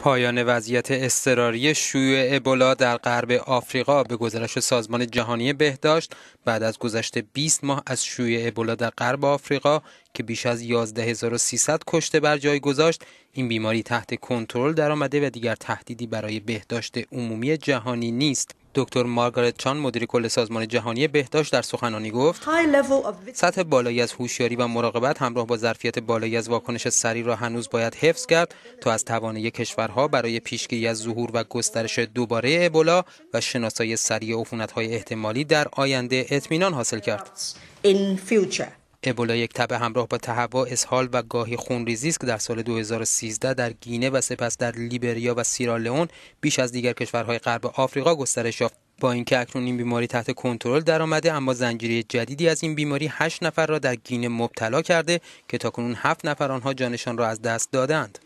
پایان وضعیت اضطراری شیوع ابولا در غرب آفریقا به گزارش سازمان جهانی بهداشت بعد از گذشت 20 ماه از شیوع ابولا در غرب آفریقا که بیش از 11300 کشته بر جای گذاشت این بیماری تحت کنترل درآمده و دیگر تهدیدی برای بهداشت عمومی جهانی نیست دکتر مارگارت چان مدیر کل سازمان جهانی بهداشت در سخنانی گفت سطح بالایی از هوشیاری و مراقبت همراه با ظرفیت بالایی از واکنش سریع را هنوز باید حفظ کرد تا از توانه کشورها برای پیشگیری از ظهور و گسترش دوباره ابولا و شناسایی سریع عفونت‌های احتمالی در آینده اطمینان حاصل کرد. ابولا یک تبه همراه با تهوع اسهال و گاهی خونریزی است که در سال 2013 در گینه و سپس در لیبریا و سیرالئون بیش از دیگر کشورهای غرب آفریقا گسترش یافت با اینکه اکنون این بیماری تحت کنترل درآمده اما زنجیره جدیدی از این بیماری 8 نفر را در گینه مبتلا کرده که تاکنون 7 نفر آنها جانشان را از دست دادند